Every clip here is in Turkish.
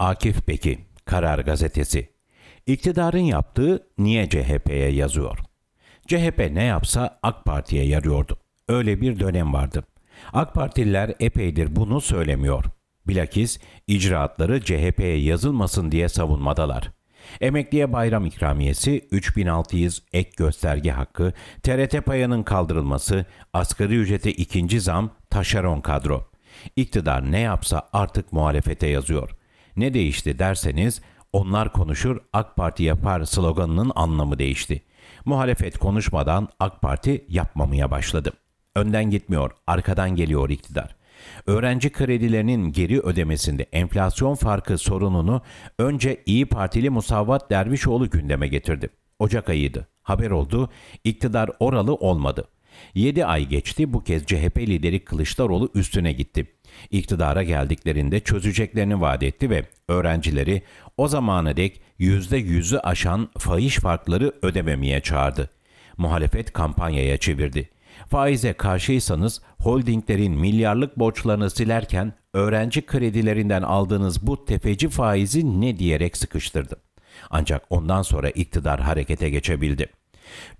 Akif Beki, Karar Gazetesi. İktidarın yaptığı niye CHP'ye yazıyor? CHP ne yapsa AK Parti'ye yarıyordu. Öyle bir dönem vardı. AK Partililer epeydir bunu söylemiyor. Bilakis icraatları CHP'ye yazılmasın diye savunmadalar. Emekliye bayram ikramiyesi, 3600 ek gösterge hakkı, TRT payının kaldırılması, asgari ücrete ikinci zam, taşeron kadro. İktidar ne yapsa artık muhalefete yazıyor. Ne değişti derseniz onlar konuşur AK Parti yapar sloganının anlamı değişti. Muhalefet konuşmadan AK Parti yapmamaya başladı. Önden gitmiyor, arkadan geliyor iktidar. Öğrenci kredilerinin geri ödemesinde enflasyon farkı sorununu önce İyi Partili Musavat Dervişoğlu gündeme getirdi. Ocak ayıydı. Haber oldu, iktidar oralı olmadı. 7 ay geçti bu kez CHP lideri Kılıçdaroğlu üstüne gitti. İktidara geldiklerinde çözeceklerini vaat etti ve öğrencileri o zamana dek %100'ü aşan faiz farkları ödememeye çağırdı. Muhalefet kampanyaya çevirdi. Faize karşıysanız holdinglerin milyarlık borçlarını silerken öğrenci kredilerinden aldığınız bu tefeci faizi ne diyerek sıkıştırdı. Ancak ondan sonra iktidar harekete geçebildi.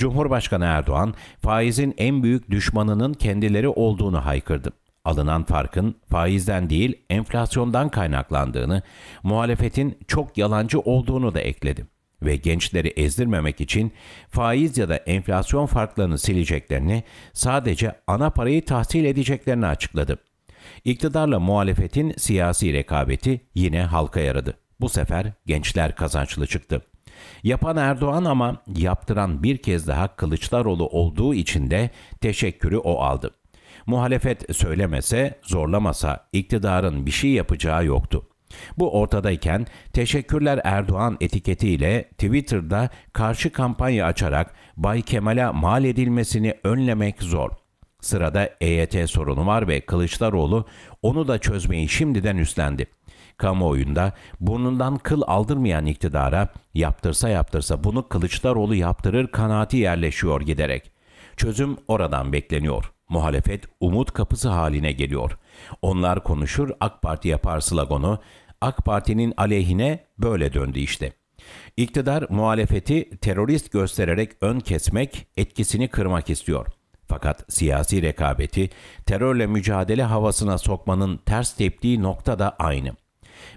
Cumhurbaşkanı Erdoğan, faizin en büyük düşmanının kendileri olduğunu haykırdı. Alınan farkın faizden değil enflasyondan kaynaklandığını, muhalefetin çok yalancı olduğunu da ekledi ve gençleri ezdirmemek için faiz ya da enflasyon farklarını sileceklerini, sadece ana parayı tahsil edeceklerini açıkladı. İktidarla muhalefetin siyasi rekabeti yine halka yaradı. Bu sefer gençler kazançlı çıktı. Yapan Erdoğan ama yaptıran bir kez daha Kılıçdaroğlu olduğu için de teşekkürü o aldı. Muhalefet söylemese, zorlamasa iktidarın bir şey yapacağı yoktu. Bu ortadayken teşekkürler Erdoğan etiketiyle Twitter'da karşı kampanya açarak Bay Kemal'e mal edilmesini önlemek zor. Sırada EYT sorunu var ve Kılıçdaroğlu onu da çözmeyi şimdiden üstlendi kamuoyunda burnundan kıl aldırmayan iktidara yaptırsa yaptırsa bunu Kılıçdaroğlu yaptırır kanaati yerleşiyor giderek. Çözüm oradan bekleniyor. Muhalefet umut kapısı haline geliyor. Onlar konuşur AK Parti yapar slagonu AK Parti'nin aleyhine böyle döndü işte. İktidar muhalefeti terörist göstererek ön kesmek, etkisini kırmak istiyor. Fakat siyasi rekabeti terörle mücadele havasına sokmanın ters teptiği nokta da aynı.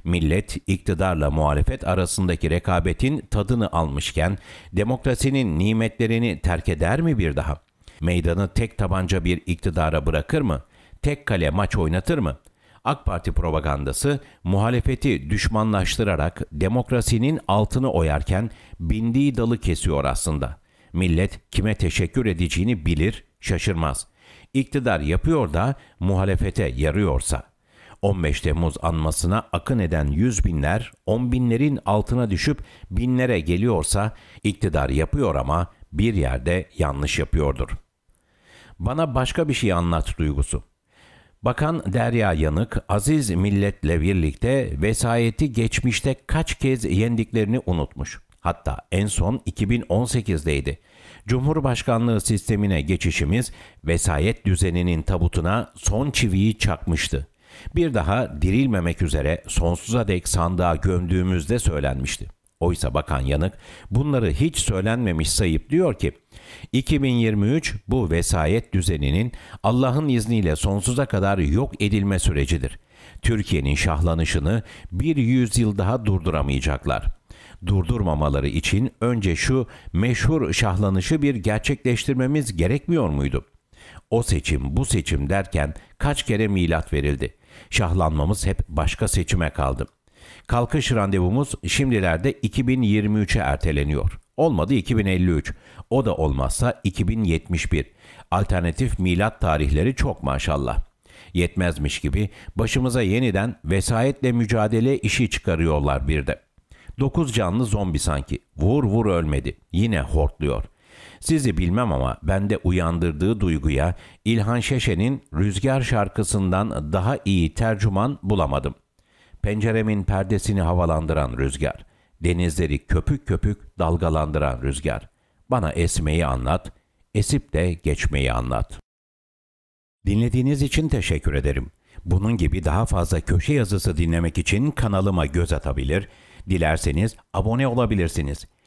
Millet, iktidarla muhalefet arasındaki rekabetin tadını almışken demokrasinin nimetlerini terk eder mi bir daha? Meydanı tek tabanca bir iktidara bırakır mı? Tek kale maç oynatır mı?'' AK Parti propagandası muhalefeti düşmanlaştırarak demokrasinin altını oyarken bindiği dalı kesiyor aslında. Millet kime teşekkür edeceğini bilir, şaşırmaz. İktidar yapıyor da muhalefete yarıyorsa.'' 15 Temmuz anmasına akın eden yüz binler, on binlerin altına düşüp binlere geliyorsa iktidar yapıyor ama bir yerde yanlış yapıyordur. Bana başka bir şey anlat duygusu. Bakan Derya Yanık, aziz milletle birlikte vesayeti geçmişte kaç kez yendiklerini unutmuş. Hatta en son 2018'deydi. Cumhurbaşkanlığı sistemine geçişimiz vesayet düzeninin tabutuna son çiviyi çakmıştı. Bir daha dirilmemek üzere sonsuza dek sandığa gömdüğümüzde söylenmişti. Oysa Bakan Yanık bunları hiç söylenmemiş sayıp diyor ki 2023 bu vesayet düzeninin Allah'ın izniyle sonsuza kadar yok edilme sürecidir. Türkiye'nin şahlanışını bir yüzyıl daha durduramayacaklar. Durdurmamaları için önce şu meşhur şahlanışı bir gerçekleştirmemiz gerekmiyor muydu? O seçim bu seçim derken kaç kere milat verildi? Şahlanmamız hep başka seçime kaldı. Kalkış randevumuz şimdilerde 2023'e erteleniyor. Olmadı 2053. O da olmazsa 2071. Alternatif milat tarihleri çok maşallah. Yetmezmiş gibi başımıza yeniden vesayetle mücadele işi çıkarıyorlar bir de. Dokuz canlı zombi sanki. Vur vur ölmedi. Yine hortluyor. Sizi bilmem ama bende uyandırdığı duyguya İlhan Şeşe'nin Rüzgar şarkısından daha iyi tercüman bulamadım. Penceremin perdesini havalandıran rüzgar, denizleri köpük köpük dalgalandıran rüzgar. Bana esmeyi anlat, esip de geçmeyi anlat. Dinlediğiniz için teşekkür ederim. Bunun gibi daha fazla köşe yazısı dinlemek için kanalıma göz atabilir, dilerseniz abone olabilirsiniz.